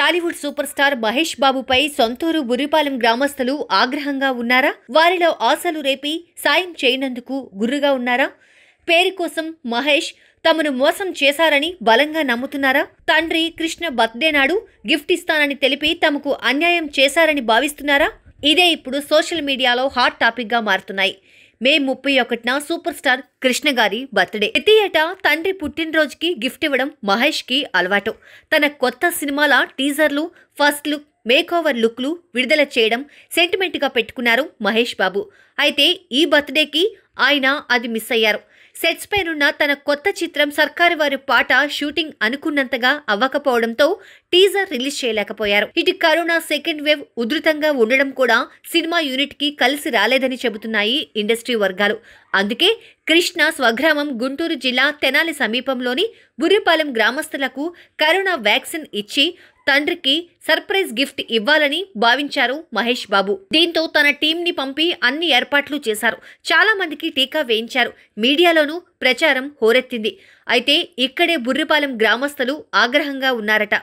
Tollywood super star Mahesh బాబుపై సొంతూరు బురిపాలెం గ్రామస్తులు ఆగ్రహంగా ఉన్నారా వారిలో ఆశలు రేపి సాయం చేయనందుకు గుర్రుగా ఉన్నారా పేరు కోసం మహేష్ తమను మోసం చేశారని బలంగా నమ్ముతున్నారా తండ్రి కృష్ణ బర్త్డే నాడు గిఫ్ట్ ఇస్తానని తెలిపి తమకు అన్యాయం చేశారని భావిస్తున్నారా ఇదే ఇప్పుడు సోషల్ మీడియాలో హాట్ టాపిక్గా మారుతున్నాయి మే ముప్పై ఒకటిన సూపర్ స్టార్ కృష్ణ గారి బర్త్డే ప్రతి ఏటా తండ్రి పుట్టినరోజుకి గిఫ్ట్ ఇవ్వడం మహేష్ కి అలవాటు తన కొత్త సినిమాల టీజర్లు ఫస్ట్ లుక్ మేకోవర్ లుక్లు విడుదల చేయడం సెంటిమెంట్గా పెట్టుకున్నారు మహేష్ బాబు అయితే ఈ బర్త్డేకి ఆయన అది మిస్ అయ్యారు సెట్స్ పైనున్న తన కొత్త చిత్రం సర్కారు వారి పాట షూటింగ్ అనుకున్నంతగా అవ్వకపోవడంతో టీజర్ రిలీజ్ చేయలేకపోయారు ఇటు కరోనా సెకండ్ వేవ్ ఉధృతంగా ఉండడం కూడా సినిమా యూనిట్ కి కలిసి రాలేదని చెబుతున్నాయి ఇండస్ట్రీ వర్గాలు అందుకే కృష్ణ స్వగ్రామం గుంటూరు జిల్లా తెనాలి సమీపంలోని బుర్రిపాలెం గ్రామస్తులకు కరోనా వ్యాక్సిన్ ఇచ్చి తండ్రికి సర్ప్రైజ్ గిఫ్ట్ ఇవ్వాలని భావించారు మహేష్ బాబు దీంతో తన టీంని పంపి అన్ని ఏర్పాట్లు చేశారు చాలా మందికి టీకా వేయించారు మీడియాలోనూ ప్రచారం హోరెత్తింది అయితే ఇక్కడే బుర్రిపాలెం గ్రామస్తులు ఆగ్రహంగా ఉన్నారట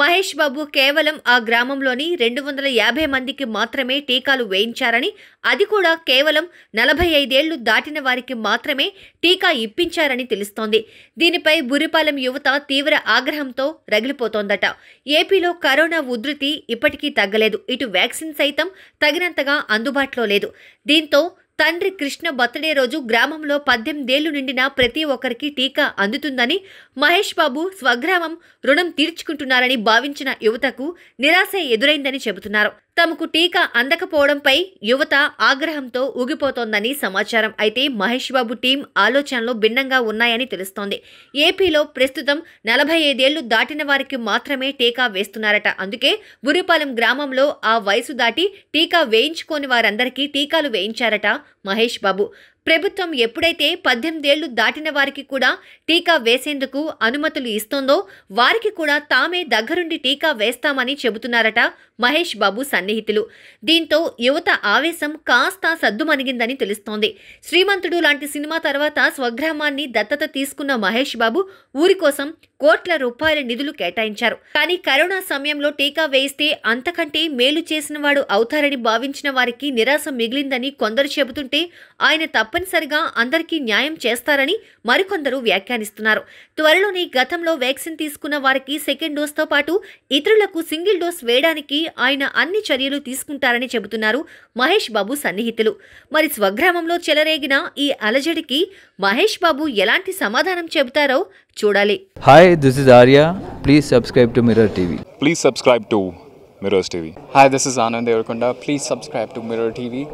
మహేష్ బాబు కేవలం ఆ గ్రామంలోని రెండు వందల యాభై మందికి మాత్రమే టీకాలు వేయించారని అది కూడా కేవలం నలభై ఐదేళ్లు దాటిన వారికి మాత్రమే టీకా ఇప్పించారని తెలుస్తోంది దీనిపై బురిపాలెం యువత తీవ్ర ఆగ్రహంతో రగిలిపోతోందట ఏపీలో కరోనా ఉధృతి ఇప్పటికీ తగ్గలేదు ఇటు వ్యాక్సిన్ సైతం తగినంతగా అందుబాటులో లేదు దీంతో తండ్రి కృష్ణ బర్త్డే రోజు గ్రామంలో పద్దెనిమిదేళ్లు నిండిన ప్రతి ఒక్కరికి టీకా అందుతుందని మహేష్ బాబు స్వగ్రామం రుణం తీర్చుకుంటున్నారని భావించిన యువతకు నిరాశ ఎదురైందని చెబుతున్నారు తమకు టీకా అందకపోవడంపై యువత ఆగ్రహంతో ఊగిపోతోందని సమాచారం అయితే మహేష్ బాబు టీం ఆలోచనలు భిన్నంగా ఉన్నాయని తెలుస్తోంది ఏపీలో ప్రస్తుతం నలభై ఐదేళ్లు దాటిన వారికి మాత్రమే టీకా వేస్తున్నారట అందుకే బురిపాలెం గ్రామంలో ఆ వయసు దాటి టీకా వేయించుకోని వారందరికీ టీకాలు వేయించారట మహేష్ బాబు ప్రభుత్వం ఎప్పుడైతే పద్దెనిమిదేళ్లు దాటిన వారికి కూడా టీకా వేసేందుకు అనుమతులు ఇస్తోందో వారికి కూడా తామే దగ్గరుండి టీకా వేస్తామని చెబుతున్నారట మహేష్ బాబు సన్నిహితులు దీంతో యువత ఆవేశం కాస్త సద్దుమణిగిందని తెలుస్తోంది శ్రీమంతుడు లాంటి సినిమా తర్వాత స్వగ్రామాన్ని దత్తత తీసుకున్న మహేష్ బాబు ఊరి కోసం కోట్ల రూపాయల నిధులు కేటాయించారు కానీ కరోనా సమయంలో టీకా వేయిస్తే అంతకంటే మేలు చేసిన వాడు అవుతారని భావించిన వారికి నిరాశ మిగిలిందని కొందరు చెబుతుంటే ఆయన తప్పనిసరిగా అందరికీ న్యాయం చేస్తారని మరికొందరు వ్యాఖ్యానిస్తున్నారు త్వరలోనే గతంలో వ్యాక్సిన్ తీసుకున్న వారికి సెకండ్ డోస్తో పాటు ఇతరులకు సింగిల్ డోస్ వేయడానికి ఆయన అన్ని చర్యలు తీసుకుంటారని చెబుతున్నారు మహేష్ బాబు సన్నిహితులు మరి స్వగ్రామంలో చెలరేగిన ఈ అలజడికి మహేష్ బాబు ఎలాంటి సమాధానం చెబుతారో చూడాలి hi this is Arya. Please subscribe to Mirror TV. Please subscribe to Mirrors TV. Hi, this is Anand Devarakonda. Please subscribe to Mirror TV.